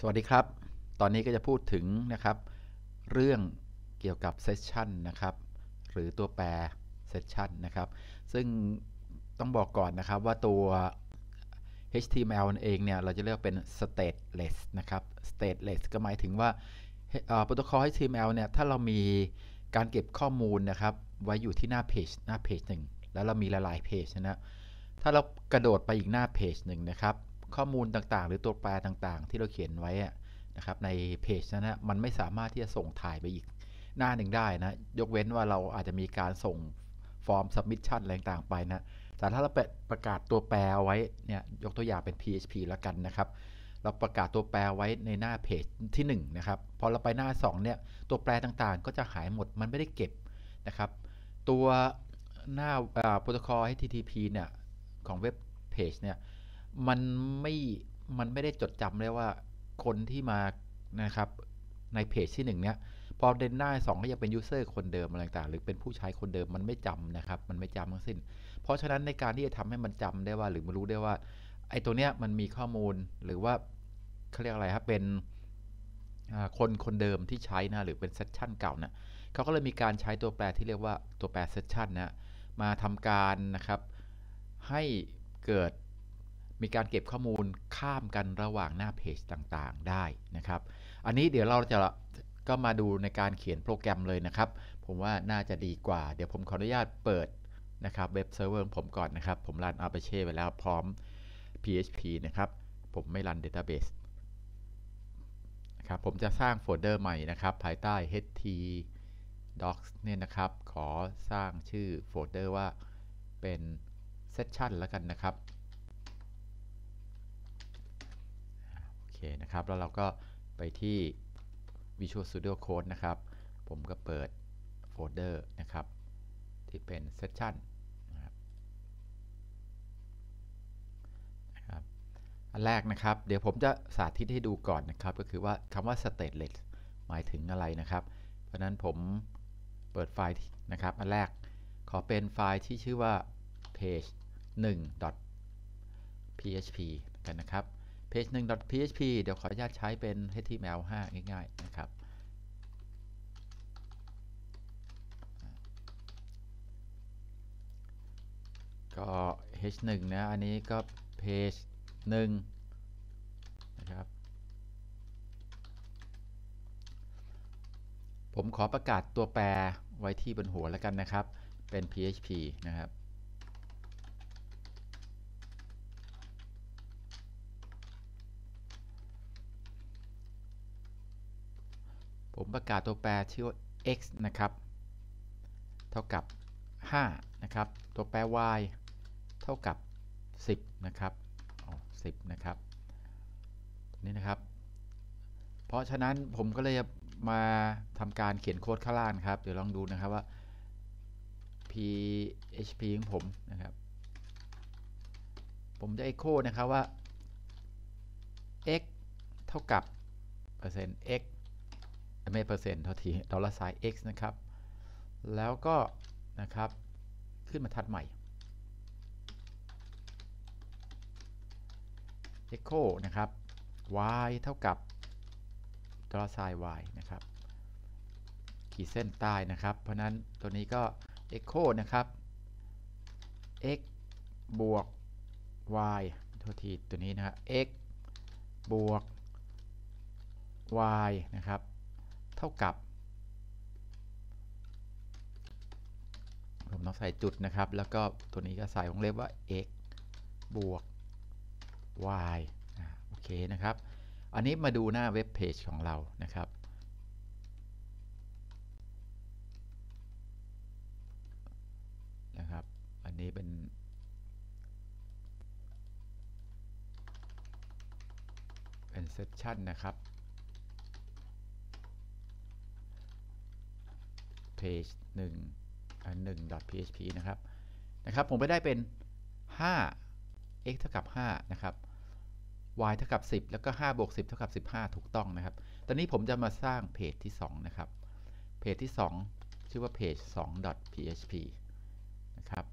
สวัสดีครับ ตอนนี้ก็จะพูดถึงนะครับเรื่องเกี่ยวกับเซสชันนะครับหรือตัวแปรเซสชันนะครับซึ่งต้องบอกก่อนนะครับว่าตัว HTML เองเนี่ยเราจะเรียกเป็น stateless นะครับ stateless ก็หมายถึงว่าโปรโตคอล HTML เนี่ยถ้าเรามีการเก็บข้อมูลนะครับ ไว้อยู่ที่หน้าเพจหน้าเพจหนึ่งแล้วเรามีหลายๆเพจนะถ้าเรากระโดดไปอีกหน้าเพจหนึ่งนะครับข้อมูลต่างๆ หรือตัวแปรต่างๆที่เราเขียนไว้นะครับในเพจนั้นนะมันไม่สามารถที่จะส่งถ่ายไปอีกหน้าหนึ่งได้นะยกเว้นว่าเราอาจจะมีการส่งฟอร์มสัมมิชชั่นอะไรต่างๆไปนะแต่ถ้าเราประกาศตัวแปรไว้เนี่ยยกตัวอย่างเป็น PHP แล้วกันนะครับ เราประกาศตัวแปรไว้ในหน้าเพจที่1นะครับพอเราไปหน้า 2 เนี่ยตัวแปรต่างๆก็จะหายหมดมันไม่ได้เก็บนะครับ ตัวหน้าโปรโตคอล HTTP เนี่ยของเว็บเพจเนี่ยมันไม่ มันไม่ได้จดจำเลยว่า คนที่มานะครับในเพจที่หนึ่งเนี้ยพอเดนหน้าสองก็ยังเป็นยูเซอร์คนเดิมอะไรต่างหรือเป็นผู้ใช้คนเดิมมันไม่จำนะครับมันไม่จำทั้งสิ้น เพราะฉะนั้นในการที่จะทำให้มันจำได้ว่า หรือมารู้ได้ว่าไอ้ตัวเนี้ยมันมีข้อมูลหรือว่าเขาเรียกอะไรครับเป็นคนคนเดิมที่ใช้นะหรือเป็นเซสชันเก่านะเขาก็เลยมีการใช้ตัวแปรที่เรียกว่าตัวแปรเซสชันนะมาทำการนะครับ ให้เกิดมีการเก็บข้อมูลข้ามกันระหว่างหน้าเพจต่างๆ ได้นะครับ อันนี้เดี๋ยวเราจะก็มาดูในการเขียนโปรแกรมเลยนะครับ ผมว่าน่าจะดีกว่า เดี๋ยวผมขออนุญาตเปิดนะครับ เว็บเซิร์ฟเวอร์ผมก่อนนะครับ ผมรันอัปเช่ไปแล้วพร้อม PHP นะครับ ผมไม่รัน Database นะครับ ผมจะสร้างโฟลเดอร์ใหม่นะครับ ภายใต้ ht docs เนี่ยนะครับ ขอสร้างชื่อโฟลเดอร์ว่าเป็น session แล้วกันนะครับนะครับแล้วเราก็ไปที่ Visual Studio Code นะครับ ผมก็เปิดโฟลเดอร์นะครับ ที่เป็น Session นะครับอันแรกนะครับ เดี๋ยวผมจะสาธิตให้ดูก่อนนะครับ ก็คือว่าคำว่า stateless หมายถึงอะไรนะครับ เพราะนั้นผมเปิดไฟล์นะครับ อันแรกขอเป็นไฟล์ที่ชื่อว่า page 1 php กันนะครับ page 1 php เดี๋ยวขออนุญาตใช้เป็น html 5ง่ายๆ นะครับ ก็ h 1นะ อันนี้ก็ page 1 นะครับ ผมขอประกาศตัวแปรไว้ที่บนหัวแล้วกันนะครับ เป็น php นะครับผมประกาศตัวแปรชื่อว่า x นะครับ เท่ากับ 5 นะครับ ตัวแปร y เท่ากับ 10 นะครับอ๋อ10นะครับ นี้นะครับ เพราะฉะนั้นผมก็เลยมาทำการเขียนโค้ดข้างล่างครับ เดี๋ยวลองดูนะครับว่า php ของผมนะครับ ผมจะ echo นะครับว่า x เท่ากับเปอร์เซ็นต์ x ไม่เปอร์เซ็นต์เท่าทีดอลลาร์ไซน์ x นะครับ แล้วก็ นะครับ ขึ้นมาทัดใหม่ echo นะครับ y เท่ากับดอลลาร์ไซน์ y นะครับ ขีดเส้นใต้นะครับ เพราะนั้นตัวนี้ก็ echo นะครับ x บวก y โทษทีตัวนี้นะครับ x บวก y นะครับเท่ากับผมต้องใส่จุดนะครับ แล้วก็ตัวนี้ก็ใส่วงเล็บว่า x บวก y โอเคนะครับ อันนี้มาดูหน้าเว็บเพจของเรานะครับนะครับ อันนี้เป็น เป็นเซสชันนะครับ page 1 1 php นะครับนะครับ ผมไปได้เป็น 5 x เท่ากับ5นะครับ y เท่ากับ 10 แล้วก็5บวก10เท่ากับ 15 ถูกต้องนะครับ ตอนนี้ผมจะมาสร้างเพจที่ 2 นะครับเพจที่ 2 ชื่อว่า page 2 php นะครับ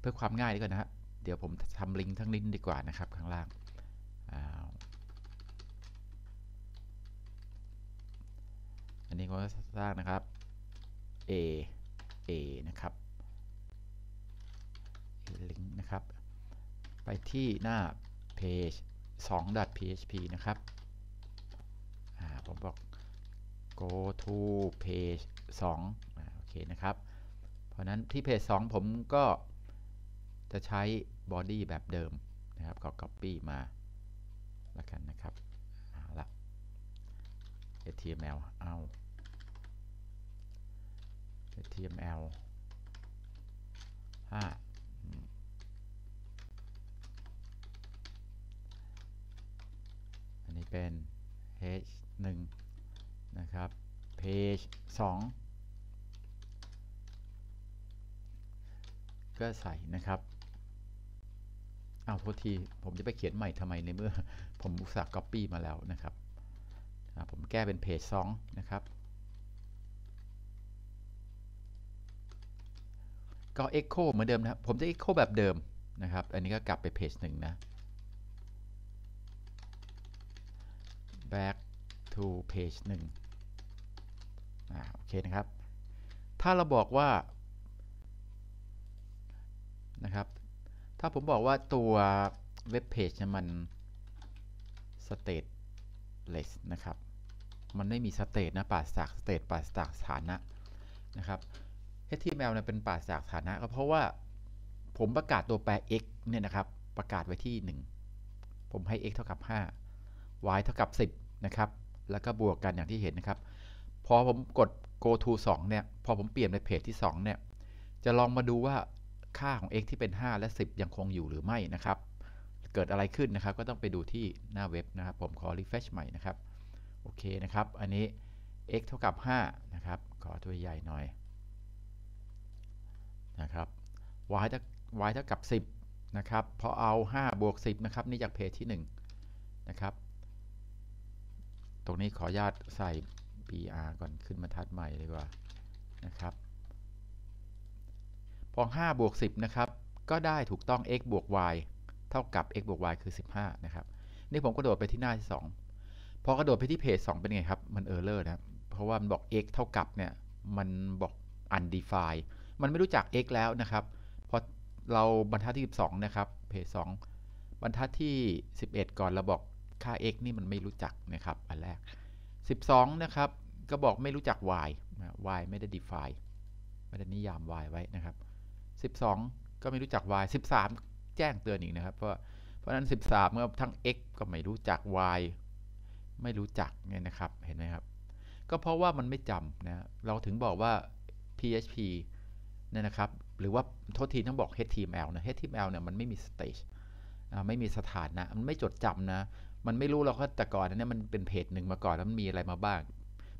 เพื่อความง่ายดีกว่านะครับเดี๋ยวผมทำลิงก์ทั้งลิงก์ดีกว่านะครับข้างล่างนนี้ก็สร้างนะครับ a a นะครับ link นะครับ ไปที่หน้า page 2.php นะครับ ผมบอก go to page 2โอเคนะครับ เพราะนั้นที่ page 2 ผมก็จะใช้ body แบบเดิมนะครับก็ copy มาแล้วกันนะครับเอาละ HTML เอา html 5อันนี้เป็น page 1นะครับ page 2ก็ ใส่นะครับ เอาโทษ ที ผมจะไปเขียนใหม่ทำไม ใน เมื่อ ผมอุตส่าห์ copy มาแล้วนะครับ ผมแก้เป็นเพจ2นะครับก็ Echo เหมือนเดิมนะผมจะ Echo แบบเดิมนะครับ อันนี้ก็กลับไปเพจหนึ่งนะ back to page 1อ่าโอเคนะครับ ถ้าเราบอกว่า นะครับ ถ้าผมบอกว่าตัวเว็บเพจมัน stateless นะครับ มันไม่มี state นะ ปราศจาก state ปราศจากสถานะนะครับ HTML เนี่ยเป็นปราศจากฐานะก็เพราะว่าผมประกาศตัวแปร x เนี่ยนะครับ ประกาศไว้ที่ 1 ผมให้ x เท่ากับ 5 y เท่ากับ 10นะครับ แล้วก็บวกกันอย่างที่เห็นนะครับ พอผมกด go to 2 เนี่ย พอผมเปลี่ยนไปเพจที่ 2 เนี่ย จะลองมาดูว่าค่าของ x ที่เป็น 5 และ 10 ยังคงอยู่หรือไม่นะครับ เกิดอะไรขึ้นนะครับ ก็ต้องไปดูที่หน้าเว็บนะครับ ผมขอ refresh ใหม่นะครับ โอเคนะครับ อันนี้ x เท่ากับ5นะครับ ขอตัวใหญ่หน่อยนะครับ y เท่า y เท่ากับ 10นะครับพอเอา 5 บวก 10นะครับนี่จากเพจที่1นะครับตรงนี้ขออนุญาตใส่ br ก่อนขึ้นมาทัดใหม่ดีกว่านะครับพอ5บวก10นะครับก็ได้ถูกต้อง x บวก y เท่ากับ x บวก y คือ 15นะครับนี่ผมกระโดดไปที่หน้าที่ 2 พอกระโดดไปที่เพจ 2 เป็นไงครับ มันเออร์เลอร์นะเพราะว่ามันบอก x เท่ากับเนี่ยมันบอก undefined มันไม่รู้จัก x แล้วนะครับพอเราบรรทัดที่ 12 นะครับเพจ2บรรทัดที่ 11 ก่อนเราบอกค่า x นี่มันไม่รู้จักนะครับ อันแรก 12นะครับก็บอกไม่รู้จัก y y ไม่ได้ define ไม่ได้นิยาม y ไว้นะครับ 12 ก็ไม่รู้จัก y 13 แจ้งเตือนอีกนะครับ เพราะเพราะนั้น 13่อทั้ง x ก็ไม่รู้จัก y ไม่รู้จักเนี่ยนะครับเห็นไหมครับ ก็เพราะว่ามันไม่จำนะเราถึงบอกว่า PHP นี่ยนะครับหรือว่าโทษทีต้องบอก HTML นะ HTML เนี่ยมันไม่มีสเตจไม่มีสถานะมันไม่จดจำนะมันไม่รู้เราก็แต่ก่อนเนี่ยมันเป็นเพจหนึ่งมาก่อนแล้วมันมีอะไรมาบ้าง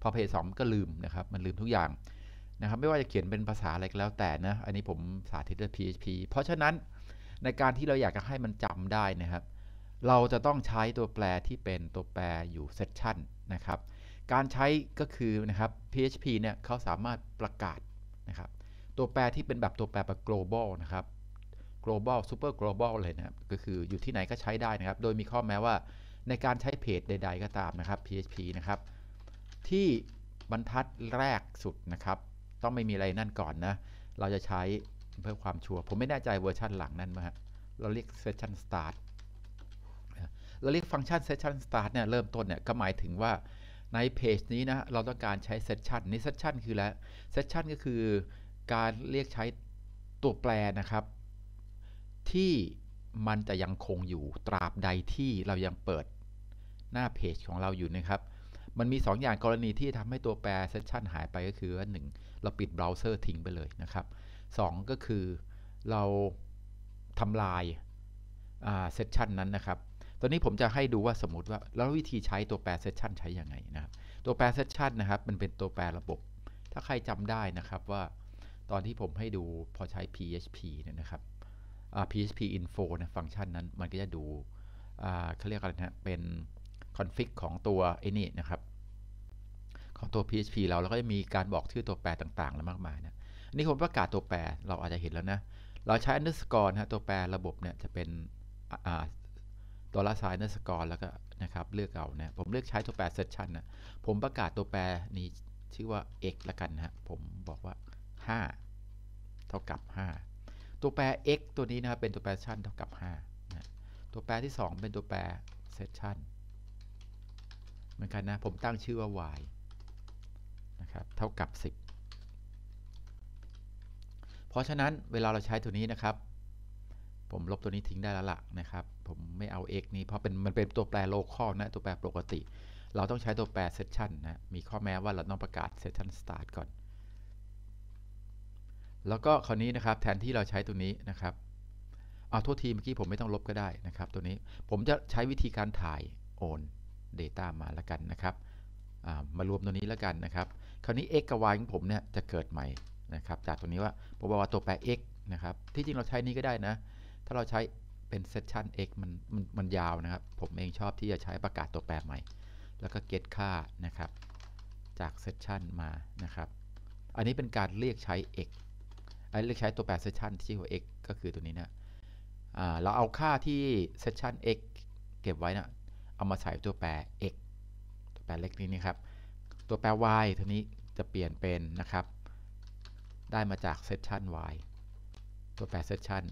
พอเพจสองก็ลืมนะครับ มันลืมทุกอย่างนะครับ ไม่ว่าจะเขียนเป็นภาษาอะไรก็แล้ว แต่นะอันนี้ผมสาธิตด้วย PHP เพราะฉะนั้นในการที่เราอยากจะให้มันจำได้นะครับ เราจะต้องใช้ตัวแปรที่เป็นตัวแปรอยู่เซสชันนะครับการใช้ก็คือนะครับ PHP เนี่ยเขาสามารถประกาศนะครับตัวแปรที่เป็นแบบตัวแปรแบบ global นะครับ global super global เลยนะครับก็คืออยู่ที่ไหนก็ใช้ได้นะครับ โดยมีข้อแม้ว่าในการใช้เพจใด ๆ ก็ตามนะครับ PHP นะครับ ที่บรรทัดแรกสุดนะครับ ต้องไม่มีอะไรนั่นก่อนนะ เราจะใช้เพื่อความชัวร์ ผมไม่แน่ใจเวอร์ชันหลังนั่นมาเราเรียก session start เราเรียกฟังก์ชัน session start เนี่ย เริ่มต้นเนี่ยก็หมายถึงว่าในเพจนี้นะ เราต้องการใช้ session นี้ session คือแล้ว session ก็คือการเรียกใช้ตัวแปรนะครับ ที่มันจะยังคงอยู่ ตราบใดที่เรายังเปิดหน้าเพจของเราอยู่นะครับ มันมี 2ออย่างกรณีที่ทำให้ตัวแปรเซสชันหายไปก็คือว่าหเราปิดเบราว์เซอร์ทิ้งไปเลยนะครับ 2 ก็คือเราทำลายเซสชันนั้นนะครับ ตอนนี้ผมจะให้ดูว่าสมมติว่าแล้ววิธีใช้ตัวแปรเซสชันใช้ยังไงนะครับ ตัวแปรเซสชันนะครับมันเป็นตัวแปรระบบ ถ้าใครจำได้นะครับว่าตอนที่ผมให้ดูพอใช้ PHP เนี่ยนะครับ PHP info นะฟังก์ชันนั้นมันก็จะดูเขาเรียกอะไรนะเป็นคอนฟิกของตัวไอ้นี่นะครับของตัว PHP เราแล้วก็จะมีการบอกชื่อตัวแปรต่างๆแล้วมากมายนะนี่ผมประกาศตัวแปรเราอาจจะเห็นแล้วนะ เราใช้ underscore นะตัวแปรระบบเนี่ยจะเป็น ตัวละสาย underscore แล้วก็นะครับเลือกเอานะผมเลือกใช้ตัวแปร section นะผมประกาศตัวแปรนี้ชื่อว่า x ละกันนะผมบอกว่า5เท่ากับ 5 ตัวแปร x ตัวนี้นะครับเป็นตัวแปรเซสชันเท่ากับ5นะตัวแปรที่ 2 เป็นตัวแปรเซสชันเหมือนกันนะ ผมตั้งชื่อว่า y นะครับเท่ากับ 10 เพราะฉะนั้นเวลาเราใช้ตัวนี้นะครับ ผมลบตัวนี้ทิ้งได้แล้วล่ะนะครับ ผมไม่เอา x นี้ เพราะเป็นมันเป็นตัวแปรโลคอลนะตัวแปรปกติ เราต้องใช้ตัวแปรเซสชันนะ มีข้อแม้ว่า เราต้องประกาศเซสชันสตาร์ทก่อนแล้วก็คราวนี้นะครับแทนที่เราใช้ตัวนี้นะครับเอาโทษทีเมื่อกี้ผมไม่ต้องลบก็ได้นะครับตัวนี้ผมจะใช้วิธีการถ่ายโอน Data มาแล้วกันนะครับมารวมตัวนี้แล้วกันนะครับ คราวนี้ x กับ y ของผมเนี่ยจะเกิดใหม่นะครับจากตัวนี้ว่าผมบอกว่าตัวแปร x นะครับที่จริงเราใช้นี้ก็ได้นะถ้าเราใช้เป็น session x มันมันมันยาวนะครับ ผมเองชอบที่จะใช้ประกาศตัวแปรใหม่ แล้วก็ get ค่านะครับจาก session มานะครับอันนี้เป็นการเรียกใช้ x เลือกใช้ตัวแปร session ที่ชื่อว่า x ก็คือตัวนี้นะเราเอาค่าที่ session x เก็บไว้นะเอามาใส่ตัวแปร x ตัวแปรเล็กนี้นะครับ ตัวแปร y ทีนี้จะเปลี่ยนเป็นนะครับ ได้มาจาก session y ตัวแปร session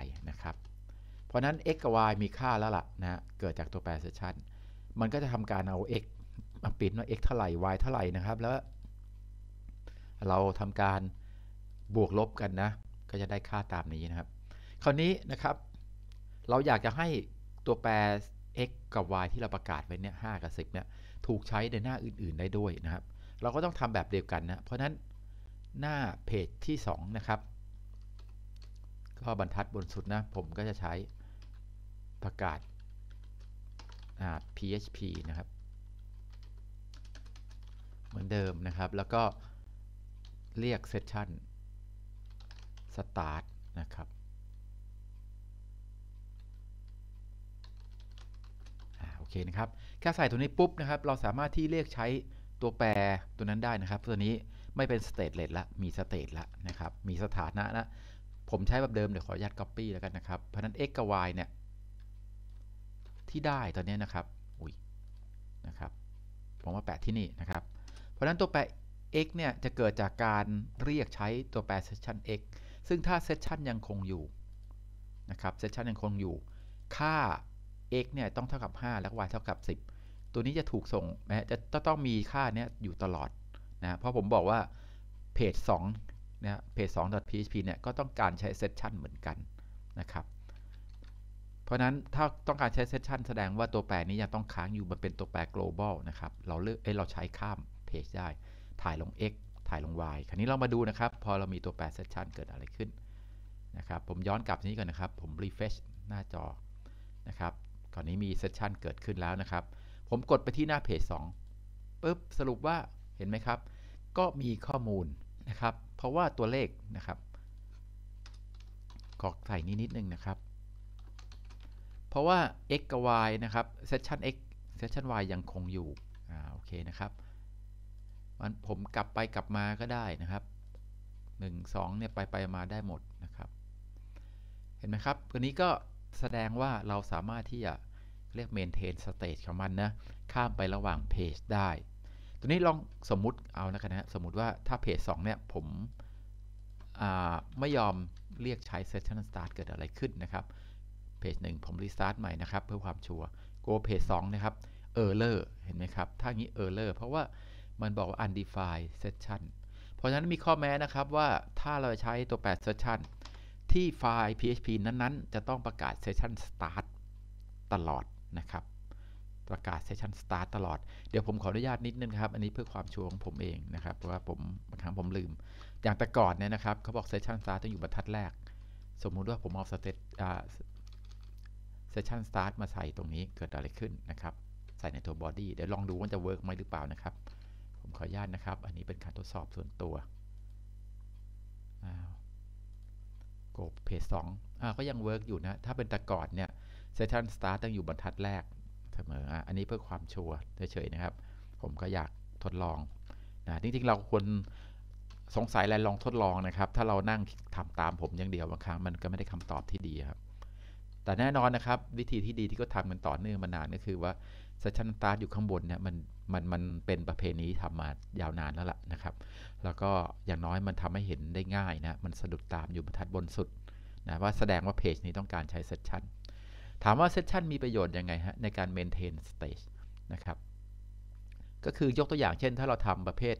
y นะครับ เพราะนั้น x กับ y มีค่าแล้วล่ะนะ เกิดจากตัวแปร session มันก็จะทำการเอา x มาปิดว่า x เท่าไหร่ y เท่าไหร่นะครับ แล้ว เราทำการบวก ลบกัน นะ ก็จะได้ค่าตามนี้นะครับ คราวนี้นะครับ เราอยากจะให้ตัวแปร x กับ y ที่เราประกาศไว้เนี่ยากับ10เนี่ยถูกใช้ในหน้าอื่นๆได้ด้วยนะครับ เราก็ต้องทำแบบเดียวกัน นะเพราะนั้นหน้าเพจที่ 2 นะครับก็บรรทัดบนสุดนะ ผมก็จะใช้ประกาศ php นะครับ เหมือนเดิมนะครับ แล้วก็เรียกเซสชัน start นะครับโอเคนะครับ แค่ใส่ตัวนี้ปุ๊บนะครับ เราสามารถที่เรียกใช้ตัวแปรตัวนั้นได้นะครับ ตัวนี้ไม่เป็น s t a t e ลสละ มี state ละนะครับ มีสถานะนะผมใช้แบบเดิมเดี๋ยวขออนุญาต copy แล้วกันนะครับ เพราะนั้น x กับ y เนี่ยที่ได้ตอนนี้นะครับอุ้ยนะครับผมมาแปะที่นี่นะครับ เพราะนั้นตัวแปร x เนี่ยจะเกิดจากการเรียกใช้ตัวแปร session x ซึ่งถ้าเซสชันยังคงอยู่นะครับเซสชันยังคงอยู่ ค่า x เนี่ยต้องเท่ากับ 5 และ y เท่ากับ 10 ตัวนี้จะถูกส่งนะจะต้องมีค่าเนี้ยอยู่ตลอดนะเพราะผมบอกว่าเพจ2นะเพจ 2.php เนี่ยก็ต้องการใช้เซสชันเหมือนกันนะครับเพราะนั้นถ้าต้องการใช้เซสชันแสดงว่าตัวแปรนี้ยังต้องค้างอยู่ มันเป็นตัวแปร global นะครับเราเลือกเอ้เราใช้ข้ามเพจได้ ถ่ายลง x ถ่ายลง y คราวนี้เรามาดูนะครับพอเรามีตัวแปร session เกิดอะไรขึ้นนะครับผมย้อนกลับนี้ก่อนนะครับผม refresh หน้าจอนะครับก่อนนี้มี s e สช i o n เกิดขึ้นแล้วนะครับ ผมกดไปที่หน้าเพจ2ปุ๊บสรุปว่าเห็นไหมครับ ก็มีข้อมูลนะครับ เพราะว่าตัวเลขนะครับ ขอใส่นี้นิด นึงนะครับ เพราะว่า x กับ y นะครับ s e สช i o n x s e สช i o n y ยังคงอยู่อ่าโอเคนะครับมันผมกลับไปกลับมาก็ได้นะครับ 1 2เนี่ยไปไปมาได้หมดนะครับ เห็นไหมครับตัวนี้ก็แสดงว่าเราสามารถที่จะเรียก maintain state ของมันนะ ข้ามไประหว่างเพจได้ ตัวนี้ลองสมมุติเอานะครับนะสมมุติว่าถ้าเพจ2เนี่ย ผมไม่ยอม เรียกใช้ session start เกิดอะไรขึ้นนะครับหนึ่1ผมรีสตาร์ทใหม่นะครับเพื่อความชัวร์ go พจสอ2นะครับ error เห็นไหมครับถ้างี้ error เพราะว่ามันบอกว่า undefined session เพราะฉะนั้นมีข้อแม้นะครับว่าถ้าเราใช้ตัวแป session ที่ไฟล์ PHP นั้นๆ จะต้องประกาศ session start ตลอดนะครับ ประกาศ session start ตลอดเดี๋ยวผมขออนุญาตนิดนึงครับ อันนี้เพื่อความชัวร์ของผมเองนะครับ เพราะว่าผมบางครั้งผมลืม อย่างแต่ก่อนเนี่ยนะครับ เขาบอก session start ต้องอยู่บรรทัดแรก สมมุติว่าผมเอา session start มาใส่ตรงนี้ เกิดอะไรขึ้นนะครับ ใส่ในตัว body เดี๋ยวลองดูว่าจะ work ไหมหรือเปล่านะครับมขออนุญาตนะครับ อันนี้เป็นการทดสอบส่วนตัวโกบเพจสองก็ยังเวิร์กอยู่นะ ถ้าเป็นตะกอดเนี่ยเซชันสตาร์ตต้องอยู่บรรทัดแรกเสมอ อันนี้เพื่อความชัวร์เฉยๆนะครับ ผมก็อยากทดลองนะจริงๆเราควรสงสัยอะไรลองทดลองนะครับ ถ้าเรานั่งทำตามผมอย่างเดียวบางครั้งมันก็ไม่ได้คำตอบที่ดีครับ แต่แน่นอนนะครับ วิธีที่ดีที่ก็ทำกันต่อเนื่องมานานก็คือว่าเซชันตา์อยู่ข้างบนเนี่ยมันมันมันเป็นประเพณีทำมายาวนานแล้วล่ะนะครับแล้วก็อย่างน้อยมันทำให้เห็นได้ง่ายนะมันสะดุดตามอยู่บรรทัดบนสุดนะว่าแสดงว่าเพจนี้ต้องการใช้เซสชันถามว่าเซสชันมีประโยชน์ยังไงฮะในการเมนเทนสเตจนะครับก็คือยกตัวอย่างเช่น ถ้าเราทำประเภท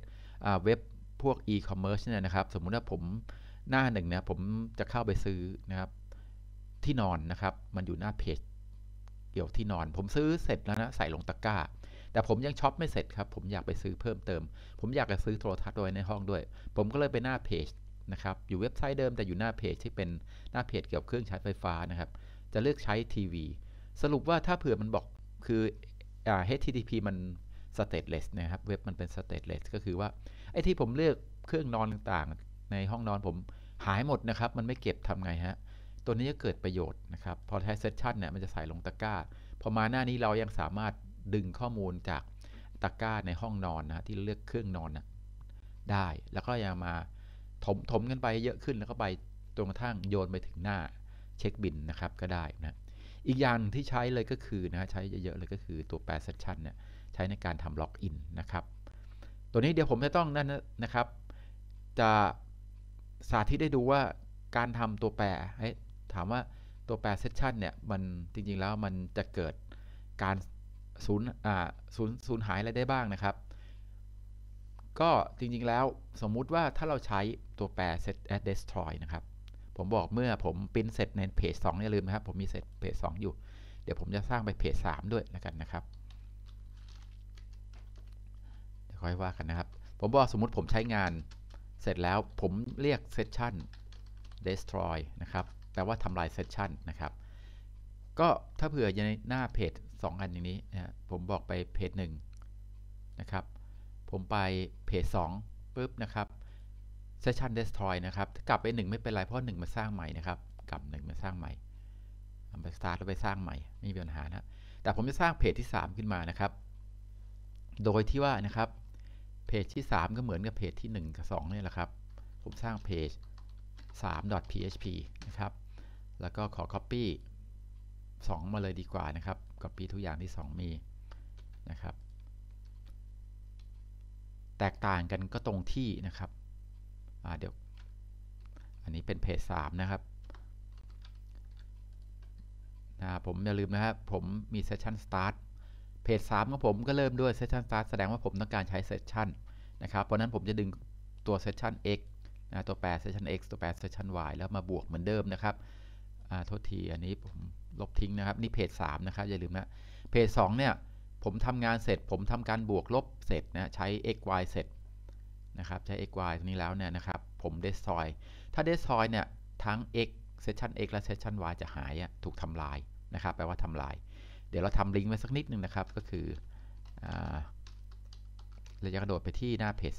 เว็บพวกอีคอมเมิร์ซเนี่ยนะครับ สมมุติว่าผมหน้าหนึ่งนะผมจะเข้าไปซื้อนะครับที่นอนนะครับมันอยู่หน้าเพจเกี่ยวที่นอน ผมซื้อเสร็จแล้วนะใส่ลงตะกร้าแต่ผมยังช็อปไม่เสร็จครับผมอยากไปซื้อเพิ่มเติม ผมอยากจะซื้อโทรทัศน์ด้วยในห้องด้วย ผมก็เลยไปหน้าเพจนะครับอยู่เว็บไซต์เดิมแต่อยู่หน้าเพจที่เป็นหน้าเพจเกี่ยวกับเครื่องใช้ไฟฟ้านะครับจะเลือกใช้ทีวีสรุปว่าถ้าเผื่อมันบอกคืออ HTTP มัน stateless นะครับ เว็บมันเป็น stateless ก็คือว่าไอ้ที่ผมเลือกเครื่องนอนต่างๆ ในห้องนอนผมหายหมดนะครับมันไม่เก็บทำไงฮะตัวนี้จะเกิดประโยชน์นะครับ พอใช้เซสชันเนี่ยมันจะใส่ลงตะกร้า พอมาหน้านี้เรายังสามารถดึงข้อมูลจากตะกร้าในห้องนอนนะที่เลือกเครื่องนอนนะได้ แล้วก็ยังมาถมถมกันไปเยอะขึ้นแล้วก็ไปตกระทั่งโยนไปถึงหน้าเช็คบินนะครับ ก็ได้นะ อีกอย่างที่ใช้เลยก็คือนะใช้เยอะๆเลยก็คือตัวแปรเซสชันเนี่ยใช้ในการทำล็อกอินนะครับ ตัวนี้เดี๋ยวผมจะต้องนั่นนะครับ จะสาธิตได้ดูว่าการทำตัวแปรถามว่าตัวแปรเซสชันเนี่ย มัน จริง ๆ แล้วมันจะเกิดการสูญอ่าสูญสูญหายอะไรได้บ้างนะครับ ก็จริง ๆ แล้วสมมุติว่าถ้าเราใช้ตัวแปร set at destroy นะครับ ผมบอกเมื่อผม ปิ้นเสร็จใน เพจ2 อย่า ลืม นะครับ ผมมีเสร็จเพจ2 อยู่ เดี๋ยวผมจะสร้างไปเพจ3 ด้วยแล้วกันนะครับค่อยว่ากันนะครับ ผมบอกสมมติผมใช้งานเสร็จแล้วผมเรียกเซสชัน destroy นะครับแปลว่าทำลายเซสชันนะครับก็ถ้าเผื่อในหน้าเพจ2อันอย่างนี้นะผมบอกไปเพจ1นะครับผมไปเพจ2ปุ๊บนะครับเซสชันเดสทรอยนะครับ กลับไป 1 ไม่เป็นไรเพราะ1 มาสร้างใหม่นะครับกลับ 1 มาสร้างใหม่ไปสตาร์ทแล้วไปสร้างใหม่ไม่มีปัญหานะแต่ผมจะสร้างเพจที่ 3 ขึ้นมานะครับ โดยที่ว่านะครับเพจที่3 ก็เหมือนกับเพจที่1 กับ2เนี่ยแหละครับ ผมสร้างเพจ 3.php นะครับแล้วก็ขอ Copy 2 มาเลยดีกว่านะครับ Copy ทุกอย่างที่ 2 มีนะครับ แตกต่างกันก็ตรงที่นะครับเดี๋ยว อันนี้เป็นเพจ3นะครับ ผมอย่าลืมนะครับผมมีเซสชันสตาร์ทเพจ3ของผมก็เริ่มด้วยเซสชันสตาร์ทแสดงว่าผมต้องการใช้เซสชันนะครับ เพราะนั้นผมจะดึงตัวเซสชัน x ตัวแปร session x ตัวแปร session y แล้วมาบวกเหมือนเดิมนะครับอ่าโทษทีอันนี้ผมลบทิ้งนะครับ นี่เพจ3นะครับ อย่าลืมนะ เพจ2 เนี่ย ผมทำงาน เสร็จ ผมทำการบวกลบเสร็จนะ ใช้ x y เสร็จ นะครับ ใช้ x y ตรงนี้แล้ว เนี่ยนะครับผมเดซอยถ้าเดซอยเนี่ยทั้ง x section x และ section y จะหายถูกทำลายนะครับแปลว่าทำลาย เดี๋ยวเราทำลิงก์ไว้สักนิดนึงนะครับ ก็คือเราจะกระโดดไปที่หน้าเพจ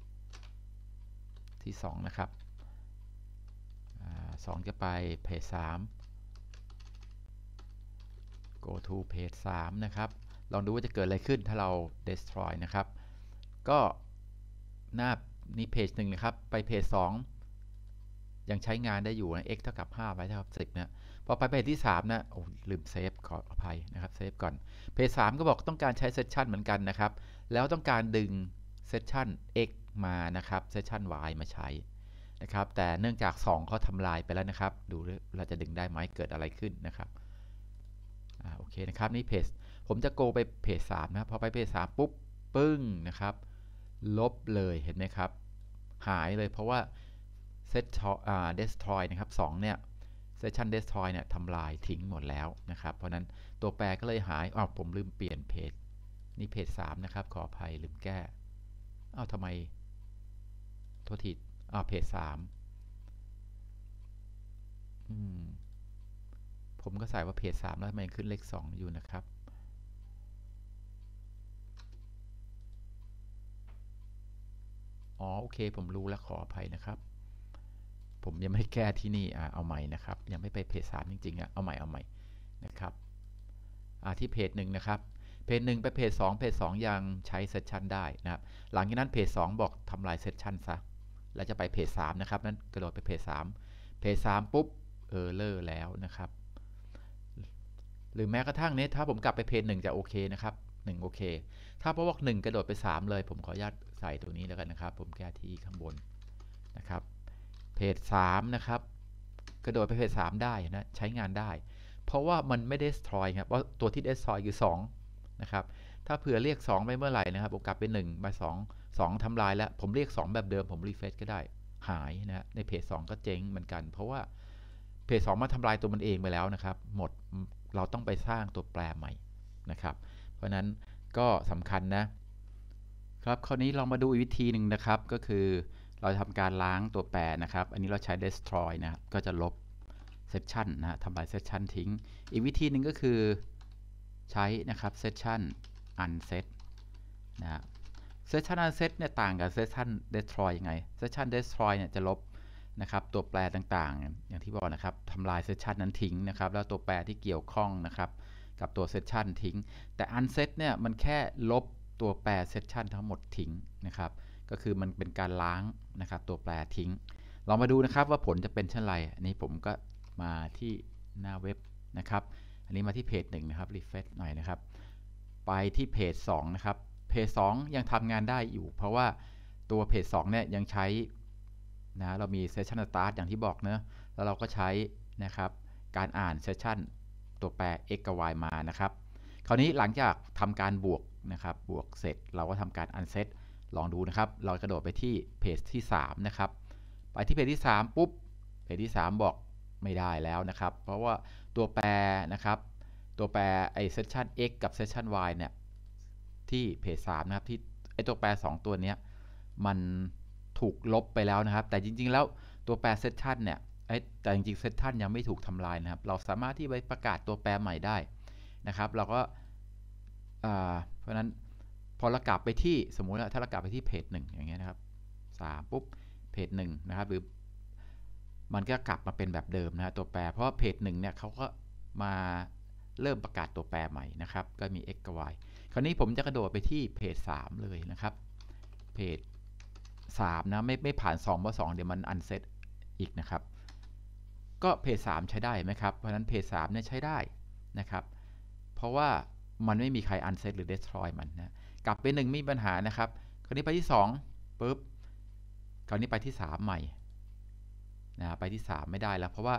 3 ที่ 2 นะครับ2 จะไปเพจ3 go to เพจ3นะครับ ลองดูว่าจะเกิดอะไรขึ้นถ้าเรา destroy นะครับ ก็หน้านี้เพจหนึ่งนะครับ ไปเพจ2ยังใช้งานได้อยู่นะ x เท่ากับ 5ไว้เท่ากับ10นะพอไปเพจที่ 3 นะโอ้ลืมเซฟขออภัยนะครับเซฟก่อนเพจ3ก็บอกต้องการใช้เซสชันเหมือนกันนะครับ แล้วต้องการดึงเซสชัน x มานะครับเซสชัน y มาใช้นะครับแต่เนื่องจาก2เขาทำลายไปแล้วนะครับ ดูเราจะดึงได้ไหมเกิดอะไรขึ้นนะครับอ่าโอเคนะครับนี่เพจผมจะโกไปเพจสามนะครับ พอไปเพจสามปุ๊บ ปึ้งนะครับ ลบเลยเห็นไหมครับ หายเลยเพราะว่าเซตอ่า destroy นะครับ2เนี่ย session destroy เนี่ยทำลายทิ้งหมดแล้วนะครับ เพราะนั้นตัวแปรก็เลยหายอ้าวผมลืมเปลี่ยนเพจนี่เพจ3นะครับ ขออภัยลืมแก้อ้าวทำไมโทษทีอ่าเพจสามผมก็ใส่ว่าเพจสามแล้วมันขึ้นเลขสองอยู่นะครับ อ๋อโอเคผมรู้แล้วขออภัยนะครับ ผมยังไม่แก้ที่นี่อ่าเอาใหม่นะครับยังไม่ไปเพจสามจริงๆอ่ะเอาใหม่เอาใหม่นะครับ อ่าที่เพจหนึ่งนะครับเพจหนึ่งไปเพจสองเพจสองยังใช้เซสชันได้นะครับหลังจากนั้นเพจสองบอกทำลายเซสชันซะแล้วจะไปเพจสามนะครับนั้นกระโดดไปเพจสามเพจสามปุ๊บเออเลอร์แล้วนะครับ หรือแม้กระทั่งนี้ ถ้าผมกลับไปเพจหนึ่งจะโอเคนะครับหนึ่งโอเคถ้าพวาหนึ่งกระโดดไปสามเลยผมขออนุญาตใส่ตรงนี้แล้วกันนะครับ ผมแก้ที่ข้างบนนะครับเพจสามนะครับกระโดดไปเพจสามได้นะใช้งานได้เพราะว่ามันไม่ได้ destroy ครับเพราะตัวที่ destroy คือ2นะครับถ้าเผื่อเรียก 2ไปเมื่อไหร่นะครับผมกลับไป1มา2 2ทำลายแล้วผมเรียก 2 แบบเดิมผมรีเฟซก็ได้หายนะในเพจ2ก็เจ๊งเหมือนกัน เพราะว่าเพจ2มาทำลายตัวมันเองไปแล้วนะครับ หมดเราต้องไปสร้างตัวแปรใหม่นะครับ เพราะนั้นก็สำคัญนะครับคราวนี้ลองมาดูอีกวิธีหนึ่งนะครับก็คือเราทำการล้างตัวแปรนะครับ อันนี้เราใช้ destroy นะก็จะลบ section นะทำลาย section ทิ้ง อีกวิธีหนึ่งก็คือใช้นะครับ section unset นะเซสชันอันเซตเนี่ยต่างกับเซสชันเดสทรอยยังไงเซสชันเดสทรอยเนี่ยจะลบนะครับ ตัวแปรต่างๆ อย่างที่บอกนะครับทำลายเซสชันนั้นทิ้งนะครับแล้วตัวแปรที่เกี่ยวข้องนะครับกับตัวเซสชันทิ้ง แต่อันเซตเนี่ยมันแค่ลบตัวแปรเซสชันทั้งหมดทิ้งนะครับก็คือมันเป็นการล้างนะครับ ตัวแปรทิ้ง ลองมาดูนะครับว่าผลจะเป็นเช่นไร อันนี้ผมก็มาที่หน้าเว็บนะครับ อันนี้มาที่เพจหนึ่งนะครับรีเฟซหน่อยนะครับ ไปที่เพจ2นะครับเพจสยังทำงานได้อยู่ เพราะว่าตัวเพจสเนี่ยยังใช้นะเรามีเซสชันสตาร์ทอย่างที่บอกเนะแล้วเราก็ใช้นะครับการอ่านเซสชันตัวแปร x กับ y มานะครับคราวนี้หลังจากทำการบวกนะครับบวกเสร็จเราก็ทำการอันเซตลองดูนะครับเรากระโดดไปที่เพจที่3นะครับไปที่เพจที่ 3 ปุ๊บเพจที่ 3 บอกไม่ได้แล้วนะครับเพราะว่าตัวแปรนะครับตัวแปรไอเซสชัน x กับเซสชัน y เนี่ยที่เพจสามนะครับ ที่ไอตัวแปร2 ตัวนี้มันถูกลบไปแล้วนะครับ แต่จริงๆแล้ว ตัวแปรเซสชันเนี่ยแต่จริงๆเซสชันยังไม่ถูกทำลายนะครับเราสามารถที่ไป ประกาศตัวแปรใหม่ได้ นะครับเราก็เพราะนั้นพอเรากลับไปที่สมมุติถ้าเรากลับไปที่เพจหนึ่งอย่างเงี้ยนะครับสมปุ๊บเพจหนึ่งนะครับหรือมันก็กลับมาเป็นแบบเดิมนะตัวแปรเพราะเพจหนึ่งเนี่ยเขาก็มาเริ่มประกาศตัวแปรใหม่นะครับก็มี x กับ y คราวนี้ผมจะกระโดดไปที่เพจ3เลยนะครับ เพจ3นะไม่ไม่ผ่าน2เพรา2เดี๋ยวมันอันเซตอีกนะครับ ก็เพจ3ใช้ได้ไหมครับ เพราะนั้นเพจ3เนี่ยใช้ได้นะครับ เพราะว่ามันไม่มีใครอันเซตหรือ destroy มันนะกลับไปงไม่มีปัญหานะครับ คราวนี้ไปที่2ปุ๊บ คราวนี้ไปที่ 3 ใหม่นะไปที่ 3 ไม่ได้แล้วเพราะว่า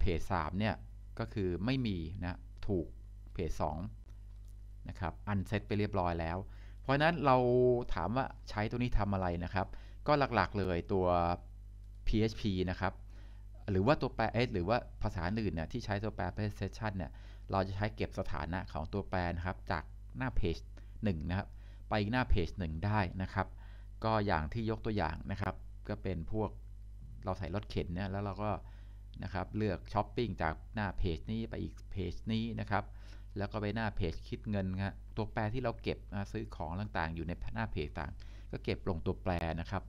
เพจ3เนี่ยก็คือไม่มีนะถูกเพจ2นะครับอันเซตไปเรียบร้อยแล้ว เพราะนั้นเราถามว่าใช้ตัวนี้ทำอะไรนะครับ ก็หลักๆเลยตัว PHP นะครับ หรือว่าตัวแปร s หรือว่าภาษาอื่นเนี่ย ที่ใช้ตัวแปรเพ e s e n t a i o n เนี่ย เราจะใช้เก็บสถานะของตัวแปรนะครับจากหน้าเพจ1นะครับไปหน้าเพจ1ได้นะครับ ก็อย่างที่ยกตัวอย่างนะครับ ก็เป็นพวกเราใส่รถเข็นเนี่ยแล้วเราก็นะครับเลือกช้อปปิ้งจากหน้าเพจนี้ไปอีกเพจนี้นะครับแล้วก็ไปหน้าเพจคิดเงินครับตัวแปรที่เราเก็บซื้อของต่าง ๆ อยู่ในหน้าเพจต่าง ก็เก็บลงตัวแปรนะครับ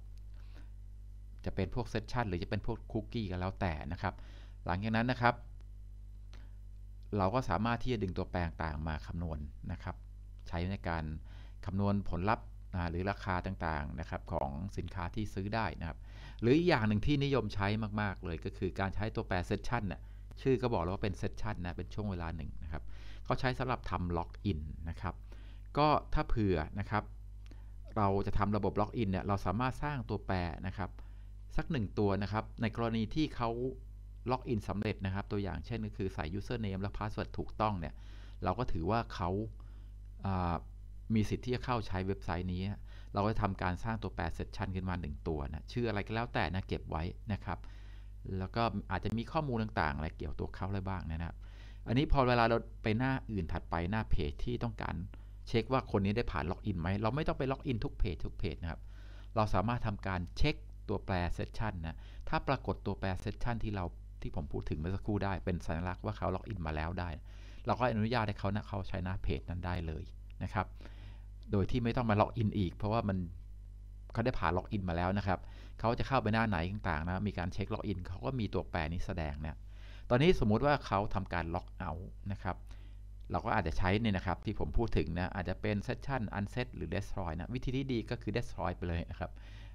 จะเป็นพวกเซสชันหรือจะเป็นพวกคุกกี้ก็แล้วแต่นะครับ หลังจากนั้นนะครับ เราก็สามารถที่จะดึงตัวแปรต่างมาคำนวณนนะครับ ใช้ในการคำนวณผลลัพธ์หรือราคาต่าง ๆ นะครับ ของสินค้าที่ซื้อได้นะครับ หรืออีกอย่างหนึ่งที่นิยมใช้มาก ๆ เลยก็คือการใช้ตัวแปรเซสชันน่ะชื่อก็บอกแล้วว่าเป็นเซสชันนะ เป็นช่วงเวลาหนึ่งนะครับก็ใช้สำหรับทำล็อกอินนะครับก็ถ้าเผื่อนะครับ เราจะทำระบบล็อกอินเนี่ยเราสามารถสร้างตัวแปรนะครับ สักหนึ่งตัวนะครับ ในกรณีที่เขาล็อกอินสำเร็จนะครับตัวอย่างเช่นก็คือใส่ username และ password ถูกต้องเนี่ย เราก็ถือว่าเขาามีสิทธิ์ที่จะเข้าใช้เว็บไซต์นี้ เราก็ทำการสร้างตัวแปรเซสชันขึ้นมา1ตัวนะชื่ออะไรก็แล้วแต่นะเก็บไว้นะครับ แล้วก็อาจจะมีข้อมูลต่างๆอะไรเกี่ยวตัวเขาอะไรบ้างนะครับอันนี้พอเวลาเราไปหน้าอื่นถัดไปหน้าเพจที่ต้องการเช็คว่าคนนี้ได้ผ่านล็อกอินไหมเราไม่ต้องไปล็อกอินทุกเพจทุกเพจนะครับเราสามารถทำการเช็คตัวแปรเซสชันนะถ้าปรากฏตัวแปรเซสชันที่เราที่ผมพูดถึงเมื่อสักครู่ได้เป็นสัญลักษณ์ว่าเขาล็อกอินมาแล้วได้เราก็อนุญาตให้เขานะเขาใช้หน้าเพจนั้นได้เลยนะครับโดยที่ไม่ต้องมาล็อกอินอีก เพราะว่ามันเขาได้ผ่านล็อกอินมาแล้วนะครับเขาจะเข้าไปหน้าไหนต่างๆนะมีการเช็คล็อกอินเขาก็มีตัวแปรนี้แสดงเนะี่ยตอนนี้สมมุติว่าเขาทำการล็อกเอาท์นะครับ เราก็อาจจะใช้เนี่ยนะครับที่ผมพูดถึงนะอาจจะเป็น session unset หรือ destroy นะ วิธีที่ดีก็คือ destroy ไปเลยนะครับ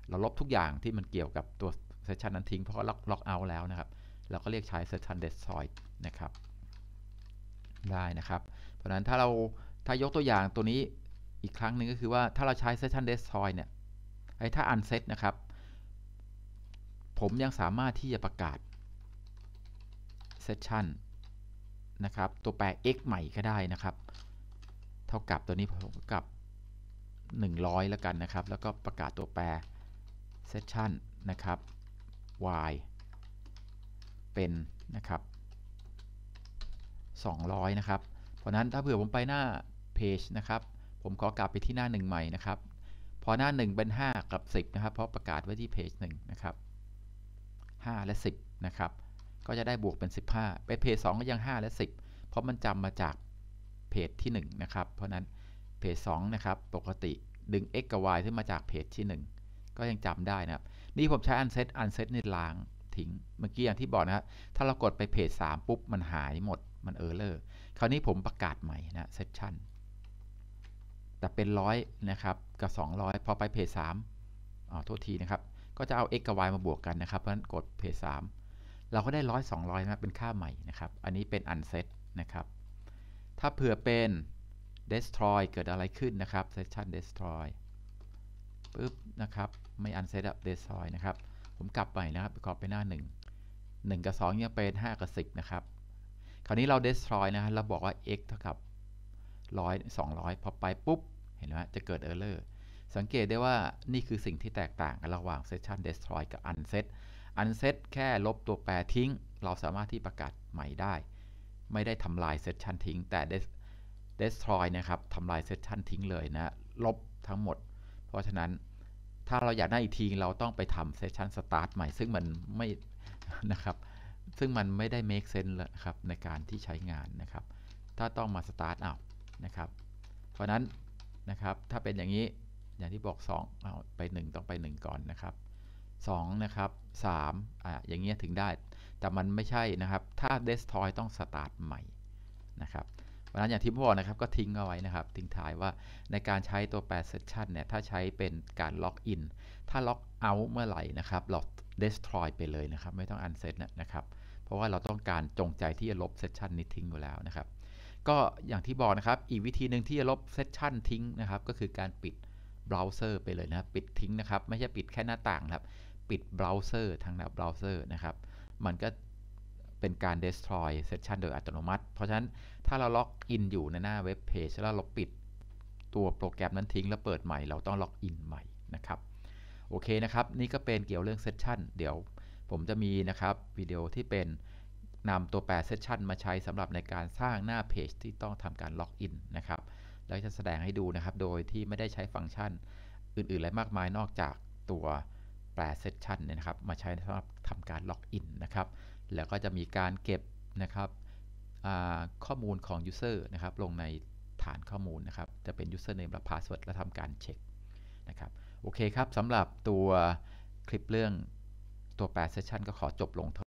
เราลบทุกอย่างที่มันเกี่ยวกับตัว session นั้นทิ้งเพราะล็อกล็อกเอาท์แล้วนะครับเราก็เรียกใช้ session destroy นะครับ ได้นะครับ เพราะนั้นถ้าเราถ้ายกตัวอย่างตัวนี้อีกครั้งหนึ่งก็คือว่าถ้าเราใช้ session destroy เนี่ยไอ้ถ้า unset นะครับ ผมยังสามารถที่จะประกาศ session นะครับ ตัวแปร x ใหม่ก็ได้นะครับ เท่ากับตัวนี้ผมกับ 100แล้วกันนะครับ แล้วก็ประกาศตัวแปร session นะครับ y เป็นนะครับ 200 นะครับ เพราะนั้นถ้าเผื่อผมไปหน้า page นะครับผมขอกลับไปที่หน้า1ใหม่นะครับพอหน้า 1 เป็น 5 กับ 10นะครับเพราะประกาศไว้ที่ page 1นะครับ 5 และ 10 นะครับก็จะได้บวกเป็น 15ไปเพจ2ก็ยัง 5 และ 10 เพราะมันจำมาจากเพจที่1นะครับเพราะนั้นเพจ2นะครับปกติดึง x กับ y ขึ้นมาจากเพจที่ 1 ก็ยังจำได้นะครับนี่ผมใช้ unset unset นี่ล้างทิ้งเมื่อกี้อย่างที่บอกนะครับถ้าเรากดไปเพจ3ปุ๊บมันหายหมด มันเออร์เลอร์คราวนี้ผมประกาศใหม่นะเซสชั่นแต่เป็นร้อยนะครับกับ 200พอไปเพจ3อ๋อโทษทีนะครับ ก็จะเอา x กับ y มาบวกกันนะครับเพราะฉะนั้นกดเพจ3เราก็ได้ร้อยสองร้อยนะเป็นค่าใหม่นะครับ อันนี้เป็น unset นะครับ ถ้าเผื่อเป็น destroy เกิดอะไรขึ้นนะครับ session destroy ปึ๊บนะครับไม่ unset up destroy นะครับ ผมกลับไปนะครับกรอบไปหน้า 1 1 กับ2ยังเป็น 5 กับ 10 นะครับ คราวนี้เรา destroy นะฮะ เราบอกว่า x เท่ากับ100 200 พอไปปุ๊บ เห็นไหมจะเกิด error สังเกตได้ว่านี่คือสิ่งที่แตกต่างกัน ระหว่าง session destroy กับ unset อันเซตแค่ลบตัวแปรทิ้ง เราสามารถที่ประกาศใหม่ได้ ไม่ได้ทำลายเซสชันทิ้งแต่ destroy นะครับทำลายเซสชันทิ้งเลยนะลบทั้งหมด เพราะฉะนั้นถ้าเราอยากได้อีกทีเราต้องไปทำเซสชันสตาร์ทใหม่ ซึ่งมันไม่นะครับซึ่งมันไม่ได้ make sense เลยครับในการที่ใช้งานนะครับ ถ้าต้องมาสตาร์ทเอานะครับเพราะนั้นนะครับถ้าเป็นอย่างนี้อย่างที่บอก2เอาไป1ต้องไป 1 ก่อนนะครับ2นะครับ3อ่อย่างเงี้ยถึงได้ แต่มันไม่ใช่นะครับถ้า destroy ต้องสตาร์ทใหม่นะครับเพราะนั้นอย่างที่พ่อนะครับก็ทิ้งเอาไว้นะครับทิ้งท้ายว่าในการใช้ตัวแป session เนี่ยถ้าใช้เป็นการล็อกอินถ้าล็อกเอาเมื่อไหร่นะครับเรา destroy ไปเลยนะครับไม่ต้อง unset นะครับเพราะว่าเราต้องการจงใจที่จะลบ session นี้ทิ้งอยู่แล้วนะครับก็อย่างที่บอกนะครับอีกวิธีหนึ่งที่จะลบ session ทิ้งนะครับก็คือการปิดเบราว์เซอร์ไปเลยนะครับ ปิดทิ้งนะครับ ไม่ใช่ปิดแค่หน้าต่างครับ ปิดเบราว์เซอร์ทางหน้าเบราว์เซอร์นะครับ มันก็เป็นการ destroy session โดยอัตโนมัติ เพราะฉะนั้นถ้าเราล็อกอินอยู่ในหน้าเว็บเพจแล้วเราปิดตัวโปรแกรมนั้นทิ้งแล้วเปิดใหม่ เราต้องล็อกอินใหม่นะครับ โอเคนะครับ นี่ก็เป็นเกี่ยวเรื่องเซสชันเดี๋ยวผมจะมีนะครับวิดีโอที่เป็นนำตัวแปรเซสชันมาใช้สำหรับในการสร้างหน้าเพจ ที่ต้องทำการล็อกอินนะครับแล้วจะแสดงให้ดูนะครับ โดยที่ไม่ได้ใช้ฟังก์ชันอื่นๆอะไรมากมายนอกจากตัวแปลเซสชันเนี่ยนะครับ มาใช้สำหรับทำการล็อกอินนะครับ แล้วก็จะมีการเก็บนะครับข้อมูลของ User นะครับลงในฐานข้อมูลนะครับ จะเป็น Username และ Password และทำการเช็คนะครับ โอเคครับสำหรับตัวคลิปเรื่องตัวแปรเซสชันก็ขอจบลงเท่า